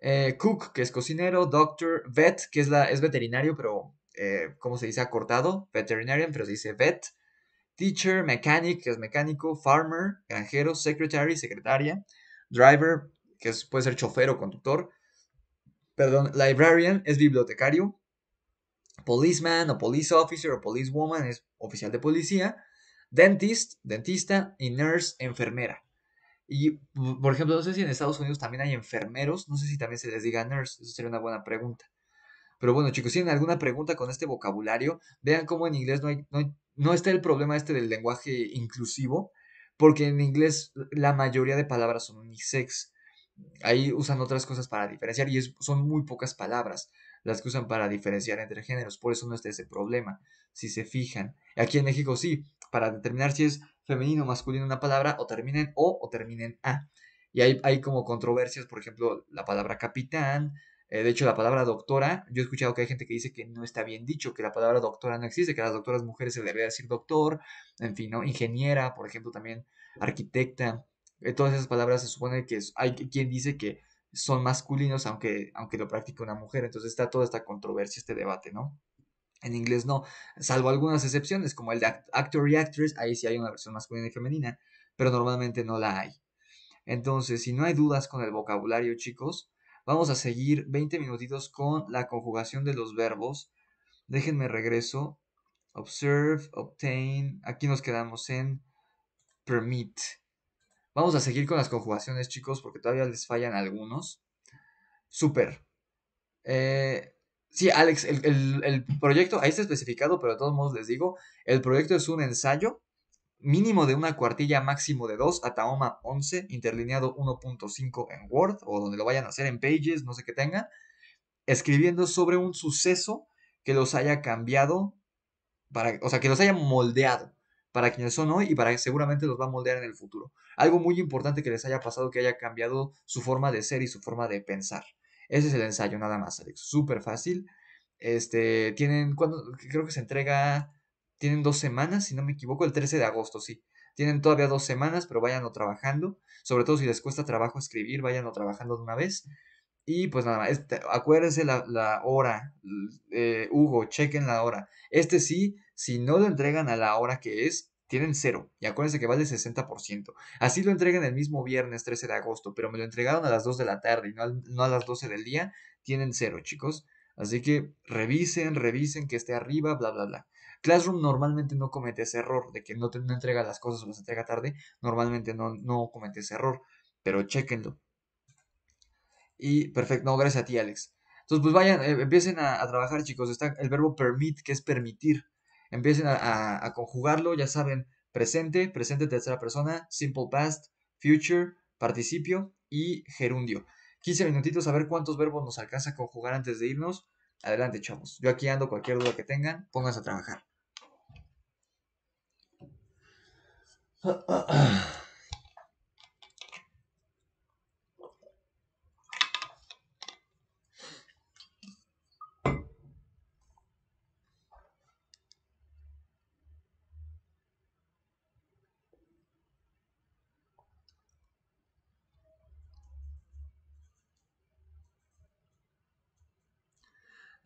Eh, cook, que es cocinero, doctor, vet, que es, la, es veterinario, pero eh, ¿cómo se dice? Acortado, veterinarian, pero se dice vet, teacher, mechanic, que es mecánico, farmer, granjero, secretary, secretaria, driver, que puede ser chofer o conductor, perdón, librarian es bibliotecario, policeman o police officer o policewoman es oficial de policía, dentist, dentista y nurse, enfermera. Y, por ejemplo, no sé si en Estados Unidos también hay enfermeros, no sé si también se les diga nurse, eso sería una buena pregunta. Pero bueno, chicos, si tienen alguna pregunta con este vocabulario, vean cómo en inglés no, no, está el problema este del lenguaje inclusivo, porque en inglés la mayoría de palabras son unisex. Ahí usan otras cosas para diferenciar y son muy pocas palabras las que usan para diferenciar entre géneros, por eso no está ese problema, si se fijan. Aquí en México sí, para determinar si es femenino, masculino una palabra, o terminen O o terminen A. Y hay, hay como controversias, por ejemplo, la palabra capitán, eh, de hecho, la palabra doctora, yo he escuchado que hay gente que dice que no está bien dicho, que la palabra doctora no existe, que a las doctoras mujeres se le debería decir doctor, en fin, ¿no? Ingeniera, por ejemplo, también arquitecta. Eh, todas esas palabras se supone que hay quien dice que son masculinos, aunque, aunque lo practique una mujer. Entonces está toda esta controversia, este debate, ¿no? En inglés no, salvo algunas excepciones, como el de actor y actress, ahí sí hay una versión masculina y femenina, pero normalmente no la hay. Entonces, si no hay dudas con el vocabulario, chicos, vamos a seguir 20 minutitos con la conjugación de los verbos. Déjenme regreso. Observe, obtain. Aquí nos quedamos en permit. Vamos a seguir con las conjugaciones, chicos, porque todavía les fallan algunos. Super. Eh, Sí, Alex, el, proyecto, ahí está especificado, pero de todos modos les digo, el proyecto es un ensayo mínimo de una cuartilla, máximo de dos, Ataoma 11, interlineado 1.5 en Word o donde lo vayan a hacer en Pages, no sé qué tengan, escribiendo sobre un suceso que los haya cambiado, para, o sea, que los haya moldeado para quienes son hoy y para que seguramente los va a moldear en el futuro. Algo muy importante que les haya pasado que haya cambiado su forma de ser y su forma de pensar. Ese es el ensayo, nada más, Alex. Súper fácil. Este, tienen, cuando, creo que se entrega, tienen dos semanas, si no me equivoco, el 13 de agosto, sí. Tienen todavía dos semanas, pero váyanlo trabajando. Sobre todo si les cuesta trabajo escribir, váyanlo trabajando de una vez. Y pues nada más, este, acuérdense la, hora, eh, Hugo, chequen la hora. Este sí, si no lo entregan a la hora que es, tienen cero. Y acuérdense que vale 60%. Así lo entregan el mismo viernes 13 de agosto, pero me lo entregaron a las 2 de la tarde y no, a las 12 del día. Tienen cero, chicos. Así que revisen, revisen que esté arriba, bla, bla, bla. Classroom normalmente no comete ese error de que no, te, entrega las cosas o las entrega tarde. Normalmente no, no comete ese error, pero chequenlo. Y perfecto, no, gracias a ti, Alex. Entonces, pues vayan, eh, empiecen a, a, trabajar, chicos. Está el verbo permit, que es permitir. Empiecen a, conjugarlo, ya saben, presente, presente tercera persona, simple past, future, participio y gerundio. 15 minutitos a ver cuántos verbos nos alcanza a conjugar antes de irnos. Adelante, chavos. Yo aquí ando, cualquier duda que tengan, pónganse a trabajar.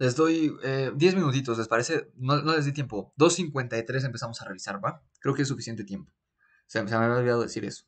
Les doy 10 eh, minutitos, ¿les parece? No, les di tiempo. 2.53 empezamos a revisar, ¿va? Creo que es suficiente tiempo. se me había olvidado decir eso.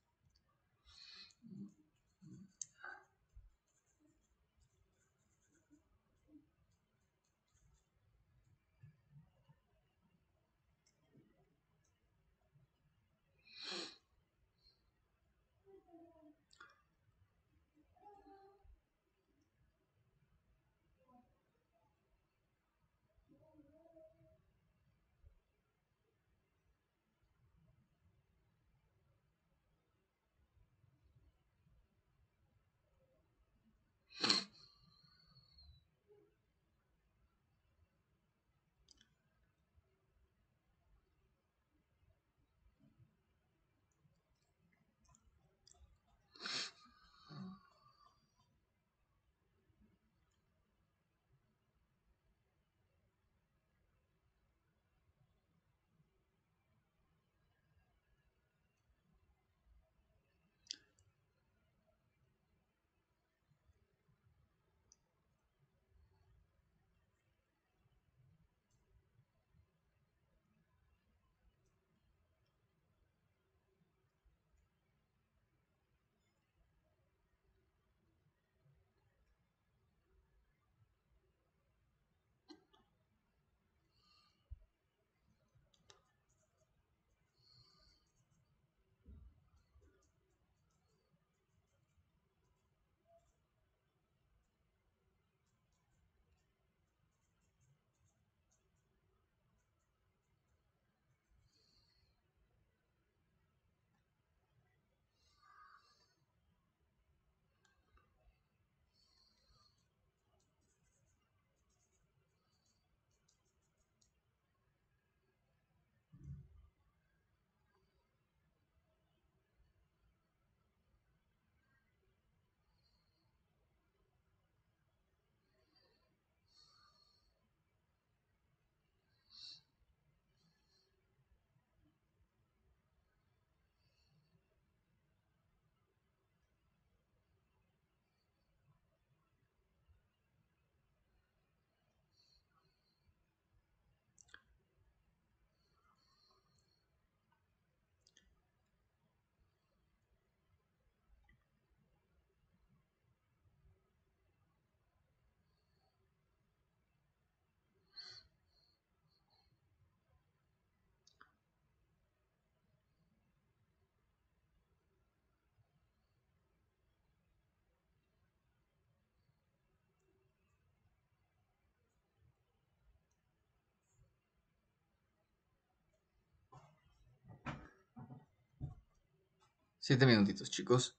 Siete minutitos, chicos.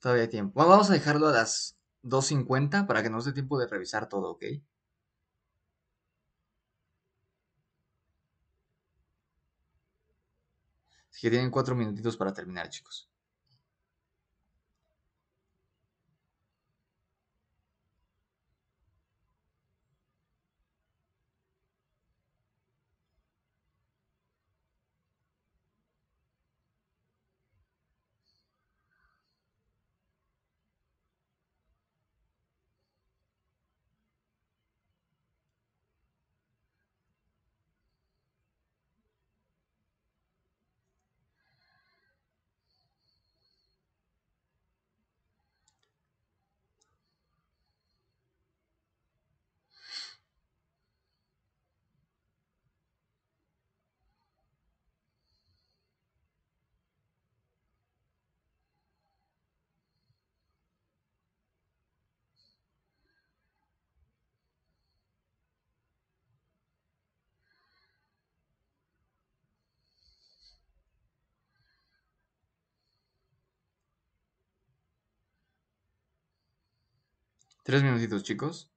Todavía hay tiempo. vamos a dejarlo a las 2.50 para que nos dé tiempo de revisar todo, ¿ok? Así que tienen cuatro minutitos para terminar, chicos. Tres minutitos, chicos.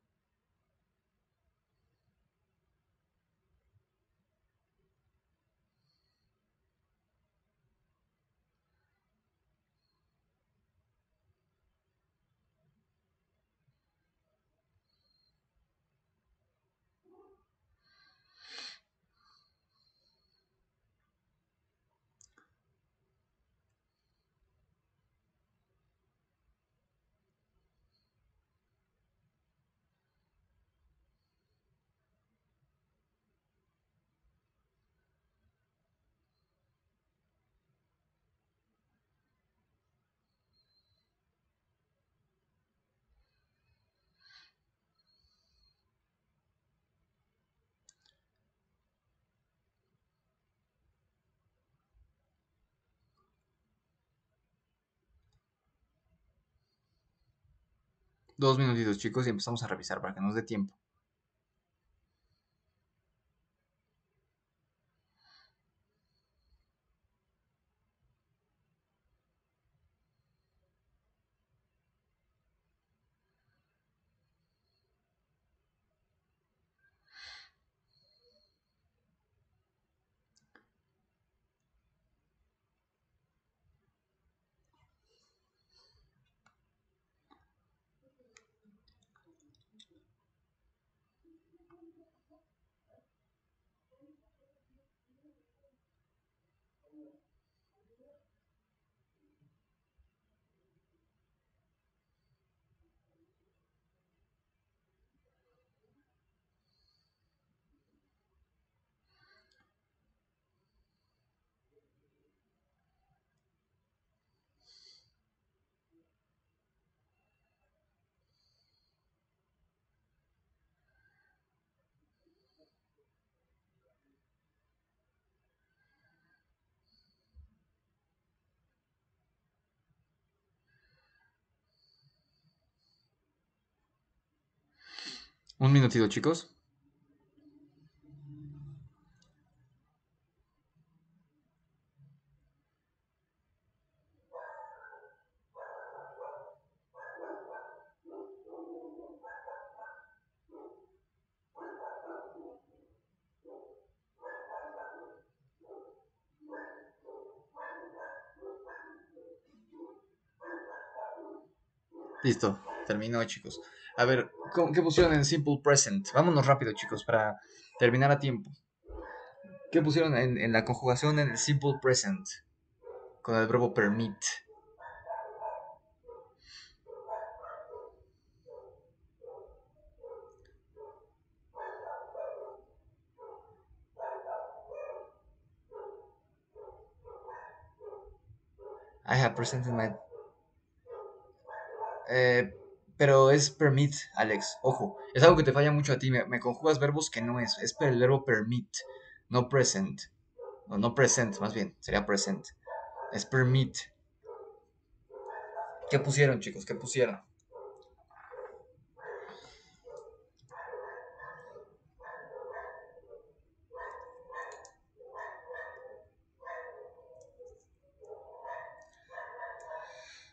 Dos minutitos chicos y empezamos a revisar para que nos dé tiempo. Un minutito, chicos. Listo, terminó chicos. A ver, ¿qué pusieron en Simple Present? Vámonos rápido, chicos, para terminar a tiempo. ¿Qué pusieron en, en la conjugación en el Simple Present? Con el verbo permit. I have presented my... Eh, pero es permit, Alex. Ojo, es algo que te falla mucho a ti. Me, conjugas verbos que no es. Es el verbo permit, no present. No, no present, más bien. Sería present. Es permit. ¿Qué pusieron, chicos? ¿Qué pusieron?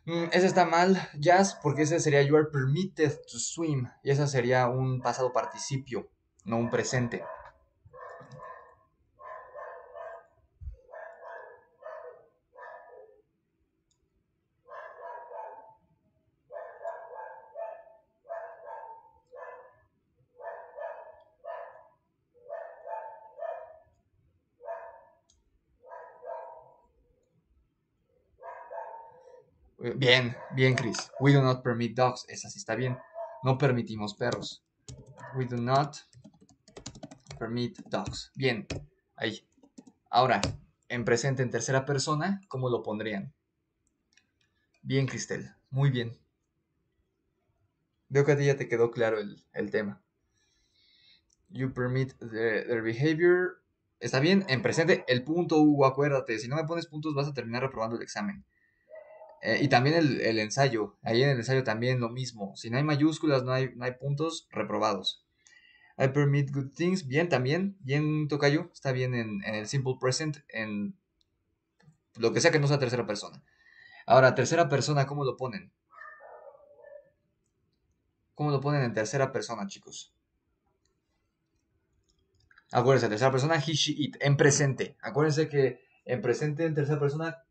Mm, ese está mal, Jazz, porque ese sería You are permitted to swim. Y ese sería un pasado participio, no un presente. Eh, bien, bien, Chris. We do not permit dogs. Esa sí está bien. No permitimos perros. We do not permit dogs. Bien, ahí. Ahora, en presente en tercera persona, ¿cómo lo pondrían? Bien, Cristel. Muy bien. Veo que a ti ya te quedó claro el, tema. You permit their, behavior. Está bien, en presente el punto Hugo, acuérdate. Si no me pones puntos vas a terminar aprobando el examen. Eh, y también el, ensayo. Ahí en el ensayo también lo mismo. Si no hay mayúsculas, no hay, hay puntos, reprobados. I permit good things, bien también. Bien, Tocayo. Está bien en, el simple present, en lo que sea que no sea tercera persona. Ahora, tercera persona, ¿cómo lo ponen? ¿Cómo lo ponen en tercera persona, chicos? Acuérdense, tercera persona, he, she, it, en presente. Acuérdense que en presente, en tercera persona,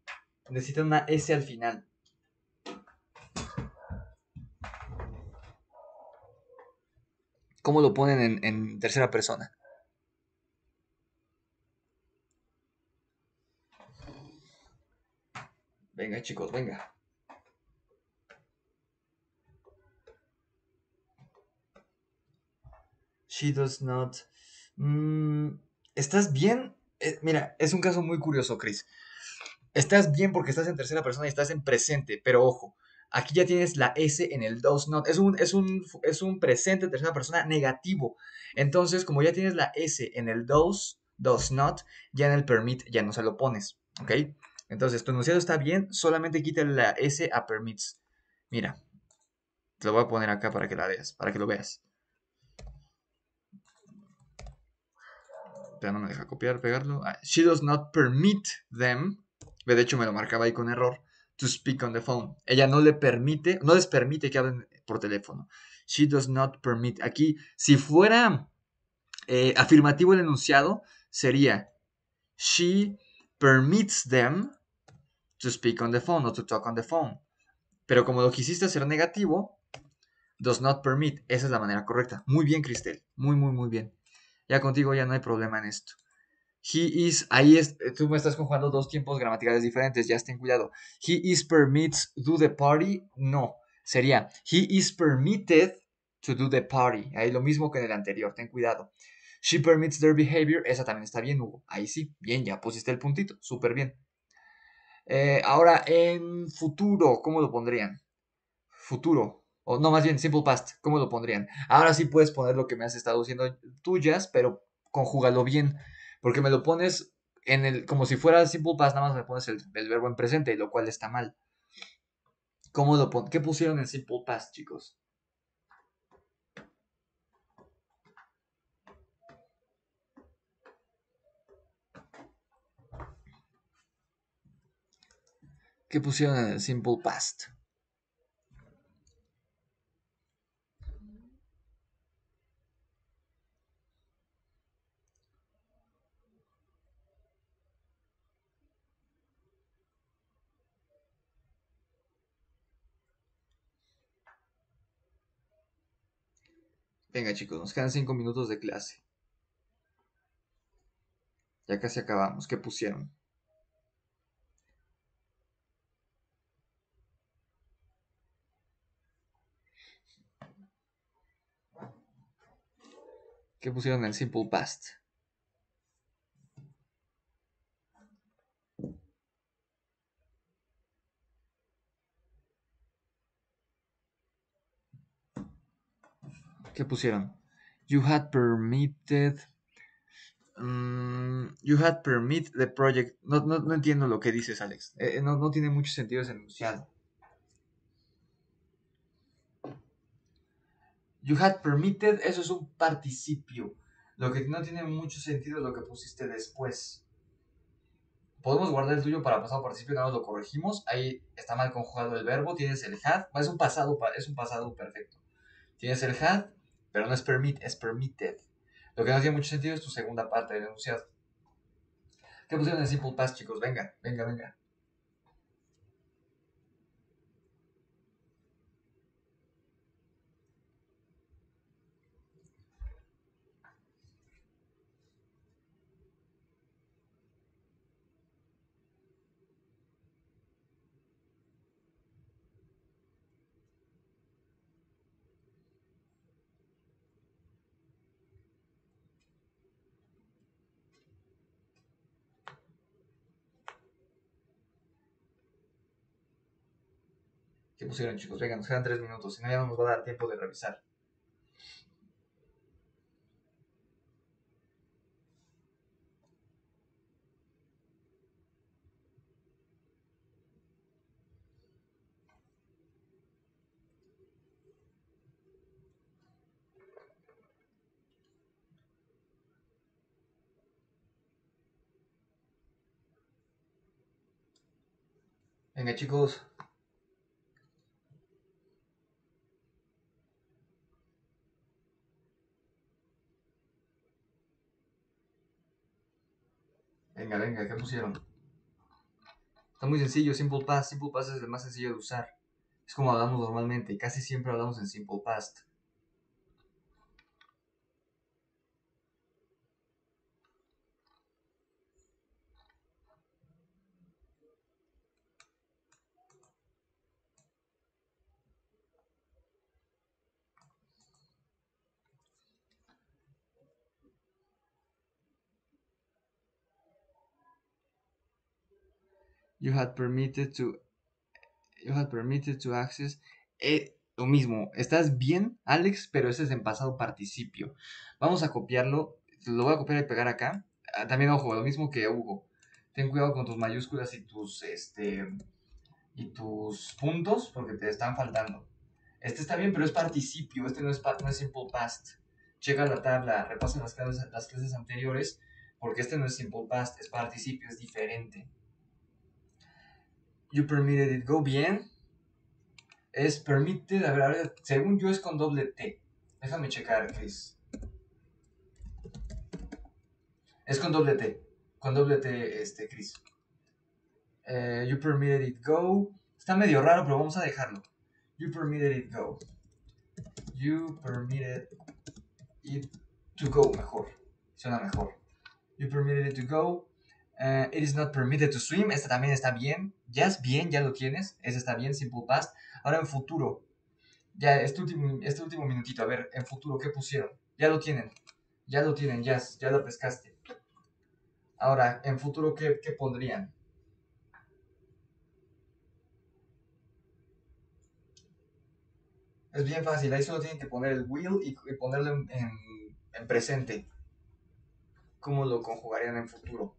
Necesitan una S al final. ¿Cómo lo ponen en, tercera persona? Venga, chicos, venga. She does not. Mm, ¿Estás bien? Eh, mira, es un caso muy curioso, Chris estás bien porque estás en tercera persona y estás en presente, pero ojo, aquí ya tienes la S en el does not. Es un, es un, es un presente tercera persona negativo. Entonces, como ya tienes la S en el does, does not, ya en el permit ya no se lo pones. ¿Ok? Entonces, tu enunciado está bien, solamente quita la S a permits. Mira, te lo voy a poner acá para que la veas, para que lo veas. Ya no me deja copiar, pegarlo. Ah, she does not permit them de hecho me lo marcaba ahí con error, to speak on the phone. Ella no le permite, no les permite que hablen por teléfono. She does not permit. Aquí, si fuera eh, afirmativo el enunciado, sería she permits them to speak on the phone o to talk on the phone. Pero como lo quisiste hacer negativo, does not permit. Esa es la manera correcta. Muy bien, Cristel. Muy, muy, muy bien. Ya contigo ya no hay problema en esto. He is, ahí es, eh, tú me estás conjugando dos tiempos gramaticales diferentes, ya ten cuidado. He is permits do the party, no. Sería, he is permitted to do the party. Ahí lo mismo que en el anterior, ten cuidado. She permits their behavior, esa también está bien, Hugo. Ahí sí, bien, ya pusiste el puntito, súper bien. Eh, ahora, en futuro, ¿cómo lo pondrían? Futuro, o no, más bien, simple past, ¿cómo lo pondrían? Ahora sí puedes poner lo que me has estado diciendo tuyas, pero conjúgalo bien. Porque me lo pones en el, como si fuera simple past, nada más me pones el, verbo en presente, lo cual está mal. ¿Cómo lo ¿Qué pusieron en simple past, chicos? ¿Qué pusieron en simple past? Venga chicos, nos quedan 5 minutos de clase. Ya casi acabamos. ¿Qué pusieron? ¿Qué pusieron en Simple Past? pusieron. You had permitted. Mm, you had permit the project. No, entiendo lo que dices, Alex. Eh, eh, no, tiene mucho sentido ese enunciado. You had permitted, eso es un participio. Lo que no tiene mucho sentido es lo que pusiste después. Podemos guardar el tuyo para pasado participio, no lo corregimos. Ahí está mal conjugado el verbo, tienes el had, es un pasado, es un pasado perfecto. Tienes el had, pero no es permit, es permitted. Lo que no tiene mucho sentido es tu segunda parte del enunciado. ¿Qué pusieron en Simple Pass, chicos? Venga, venga, venga. chicos. Venga, nos quedan tres minutos, si no ya no nos va a dar tiempo de revisar. Venga chicos, pusieron. Está muy sencillo, Simple Past. Simple Past es el más sencillo de usar. Es como hablamos normalmente. Casi siempre hablamos en Simple Past. you had permitted to you had permitted to access eh, lo mismo estás bien Alex pero ese es en pasado participio vamos a copiarlo lo voy a copiar y pegar acá ah, también ojo lo mismo que Hugo ten cuidado con tus mayúsculas y tus este y tus puntos porque te están faltando este está bien pero es participio este no es no simple past checa la tabla repasa las clases las clases anteriores porque este no es simple past es participio es diferente You Permitted It Go, bien. Es Permitted, a ver, según yo es con doble T. Déjame checar, Chris. Es con doble T. Con doble T, este, Chris. Eh, you Permitted It Go. Está medio raro, pero vamos a dejarlo. You Permitted It Go. You Permitted It To Go, mejor. Suena mejor. You Permitted It To Go. Eh, it is not permitted to swim. Esta también está bien. Ya es bien, ya lo tienes. Esta está bien, simple past. Ahora en futuro. Ya, este, este último, minutito. A ver, en futuro, ¿qué pusieron? Ya lo tienen. Ya lo tienen, ya, ya lo pescaste. Ahora, en futuro, ¿qué, pondrían? Es bien fácil. Ahí solo tienen que poner el will y, ponerlo en presente. ¿Cómo lo conjugarían en futuro?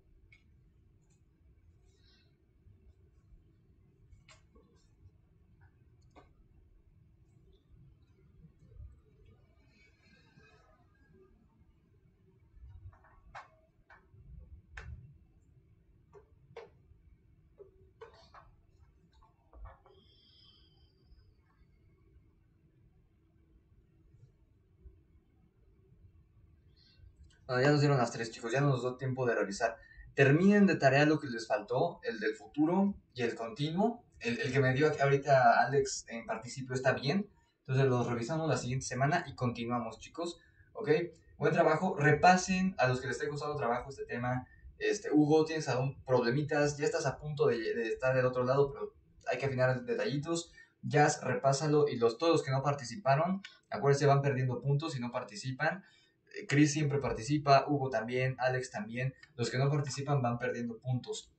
ya nos dieron las tres, chicos, ya nos dio tiempo de revisar. Terminen de tarea lo que les faltó, el del futuro y el continuo. El, que me dio ahorita Alex en participio está bien. Entonces los revisamos la siguiente semana y continuamos, chicos. ¿Ok? Buen trabajo. Repasen a los que les esté costando trabajo este tema. Este, Hugo, tienes algún problemitas. Ya estás a punto de, estar del otro lado, pero hay que afinar detallitos. ya repásalo. Y los todos que no participaron, acuérdense, van perdiendo puntos si no participan. Chris siempre participa, Hugo también, Alex también. Los que no participan van perdiendo puntos.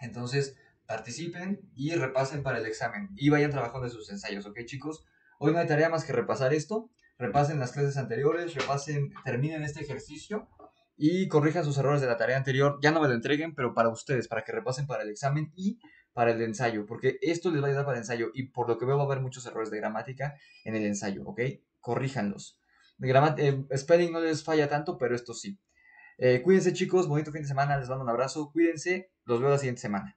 Entonces, participen y repasen para el examen. Y vayan trabajando en sus ensayos, ¿ok, chicos? Hoy no hay tarea más que repasar esto. Repasen las clases anteriores, repasen, terminen este ejercicio y corrijan sus errores de la tarea anterior. Ya no me lo entreguen, pero para ustedes, para que repasen para el examen y para el ensayo, porque esto les va a ayudar para el ensayo y por lo que veo va a haber muchos errores de gramática en el ensayo, ¿ok? Corríjanlos. Eh, spelling no les falla tanto, pero esto sí. Eh, cuídense chicos, bonito fin de semana, les mando un abrazo, cuídense, los veo la siguiente semana.